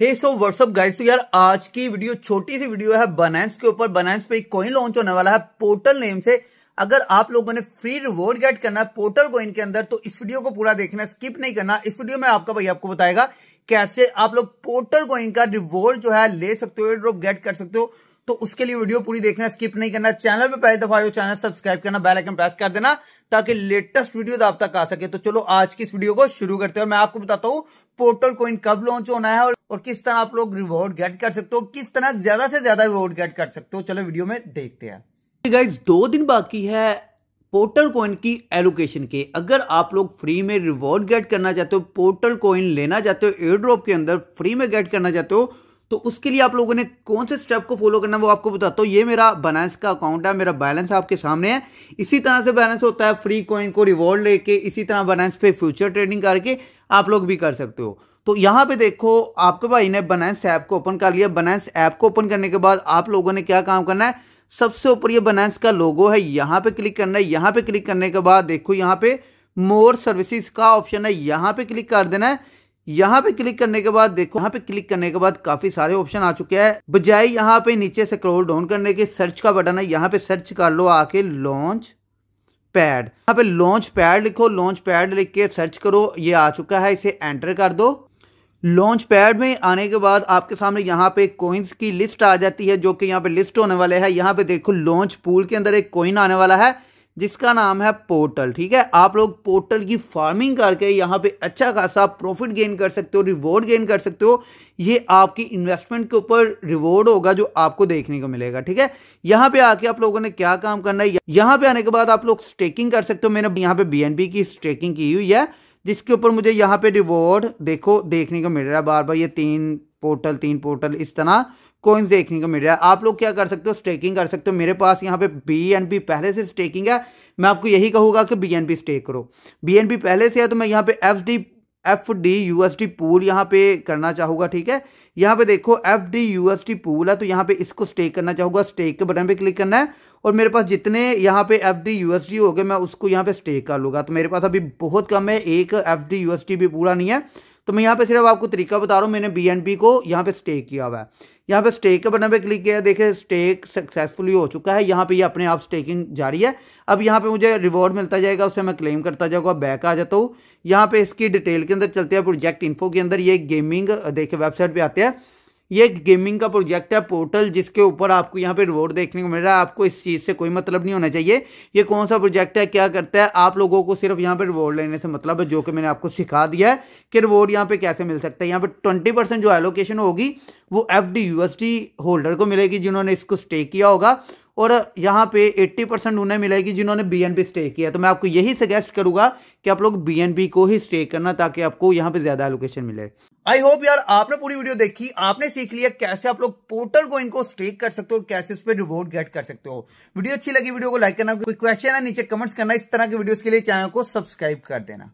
हे so what's up guys तो यार आज की वीडियो छोटी सी वीडियो है बनाइंस के ऊपर बनाइंस पे एक कॉइन लॉन्च होने वाला है पोर्टल नेम से अगर आप लोगों ने फ्री रिवॉर्ड गेट करना है पोर्टल कॉइन के अंदर तो इस वीडियो को पूरा देखना स्किप नहीं करना इस वीडियो में आपका भाई आपको बताएगा कैसे आप लोग पोर्टल कॉइन का रिवॉर्ड जो है ले सकते हो ड्रॉप गेट कर सकते हो तो उसके लिए वीडियो पूरी देखना स्किप नहीं करना चैनल पर पहली दफा आयो चैनल सब्सक्राइब करना बेल आइकन प्रेस कर देना ताकि लेटेस्ट वीडियो आप तक आ सके तो चलो आज की इस वीडियो को शुरू करते हो मैं आपको बताता हूँ पोर्टल कॉइन कब लॉन्च होना है और और किस तरह आप लोग रिवॉर्ड गेट कर सकते हो किस तरह ज्यादा से ज्यादा रिवॉर्ड गेट कर सकते हो चलो वीडियो में देखते हैं गाइज दो दिन बाकी है पोर्टल कॉइन की एलोकेशन के अगर आप लोग फ्री में रिवॉर्ड गेट करना चाहते हो पोर्टल कॉइन लेना चाहते हो एयर ड्रॉप के अंदर फ्री में गेट करना चाहते हो तो उसके लिए आप लोगों ने कौन से स्टेप को फॉलो करना है वो आपको बताता हूँ ये मेरा बैलेंस का अकाउंट है मेरा बैलेंस आपके सामने है इसी तरह से बैलेंस होता है फ्री कॉइन को रिवॉर्ड लेके इसी तरह बैलेंस पे फ्यूचर ट्रेडिंग करके आप लोग भी कर सकते हो तो यहाँ पे देखो आपके पास इन्हें बनांस ऐप को ओपन कर लिया बनांस ऐप को ओपन करने के बाद आप लोगों ने क्या काम करना है सबसे ऊपर ये बनांस का लोगो है यहाँ पे क्लिक करना है यहाँ पे क्लिक करने के बाद देखो यहाँ पे मोर सर्विसेज का ऑप्शन है यहाँ पे क्लिक कर देना है यहाँ पे क्लिक करने के बाद देखो यहाँ पे क्लिक करने के बाद काफी सारे ऑप्शन आ चुके हैं बजाय यहाँ पे नीचे से क्रोल डाउन करने के सर्च का बटन है यहाँ पे सर्च कर लो आके लॉन्च पैड यहाँ पे लॉन्च पैड लिखो लॉन्च पैड लिख के सर्च करो ये आ चुका है इसे एंटर कर दो लॉन्च पैड में आने के बाद आपके सामने यहाँ पे कोइंस की लिस्ट आ जाती है जो कि यहाँ पे लिस्ट होने वाले है यहाँ पे देखो लॉन्च पूल के अंदर एक कोइन आने वाला है जिसका नाम है पोर्टल ठीक है आप लोग पोर्टल की फार्मिंग करके यहाँ पे अच्छा खासा प्रॉफिट गेन कर सकते हो रिवॉर्ड गेन कर सकते हो ये आपकी इन्वेस्टमेंट के ऊपर रिवॉर्ड होगा जो आपको देखने को मिलेगा ठीक है यहाँ पे आके आप लोगों ने क्या काम करना है यहाँ पे आने के बाद आप लोग स्टेकिंग कर सकते हो मैंने यहाँ पे बी की स्टेकिंग की हुई है जिसके ऊपर मुझे यहाँ पे रिवॉर्ड देखो देखने को मिल रहा है बार बार ये तीन पोर्टल तीन पोर्टल इस तरह कोइंस देखने को मिल रहा है आप लोग क्या कर सकते हो स्टेकिंग कर सकते हो मेरे पास यहाँ पे बी एन बी पहले से स्टेकिंग है मैं आपको यही कहूँगा कि बी एन बी स्टेक करो बी एन बी पहले से है तो मैं यहाँ पे F D F D U S D pool यहाँ पे करना चाहूँगा ठीक है यहाँ पे देखो F D U S D pool है तो यहाँ पे इसको स्टेक करना चाहूँगा स्टेक के बटन पे क्लिक करना है और मेरे पास जितने यहाँ पे F D U S D हो गए मैं उसको यहाँ पे स्टेक कर लूँगा तो मेरे पास अभी बहुत कम है एक F D U S D भी पूरा नहीं है तो मैं यहाँ पे सिर्फ आपको तरीका बता रहा हूँ मैंने बी एन बी को यहाँ पे स्टे किया हुआ है यहाँ पे स्टेक के बटन पे क्लिक किया देखे स्टेक सक्सेसफुली हो चुका है यहाँ पे ये अपने आप स्टेकिंग जारी है अब यहाँ पे मुझे रिवॉर्ड मिलता जाएगा उसे मैं क्लेम करता जाऊँगा बैक आ जाता हूँ यहाँ पे इसकी डिटेल के अंदर चलते हैं प्रोजेक्ट इन्फो के अंदर ये गेमिंग देखे वेबसाइट पर आते हैं ये गेमिंग का प्रोजेक्ट है पोर्टल जिसके ऊपर आपको यहाँ पे रिवॉर्ड देखने को मिल रहा है आपको इस चीज़ से कोई मतलब नहीं होना चाहिए ये कौन सा प्रोजेक्ट है क्या करता है आप लोगों को सिर्फ यहाँ पे रिवॉर्ड लेने से मतलब है जो कि मैंने आपको सिखा दिया है कि रिवॉर्ड यहाँ पे कैसे मिल सकता है यहाँ पे ट्वेंटी परसेंट जो एलोकेशन होगी वो एफ डी होल्डर को मिलेगी जिन्होंने इसको स्टे किया होगा और यहाँ पे 80 परसेंट उन्हें मिलेगी जिन्होंने बी स्टे किया तो मैं आपको यही सजेस्ट करूंगा कि आप लोग बी को ही स्टे करना ताकि आपको यहाँ पे ज्यादा एलोकेशन मिले आई होप यार आपने पूरी वीडियो देखी आपने सीख लिया कैसे आप लोग पोर्टल को इनको स्टे कर सकते हो और कैसे उस पर रिवॉर्ड गेट कर सकते हो वीडियो अच्छी लगी वीडियो को लाइक करना कोई क्वेश्चन है नीचे कमेंट्स करना इस तरह की वीडियो के लिए चैनल को सब्सक्राइब कर देना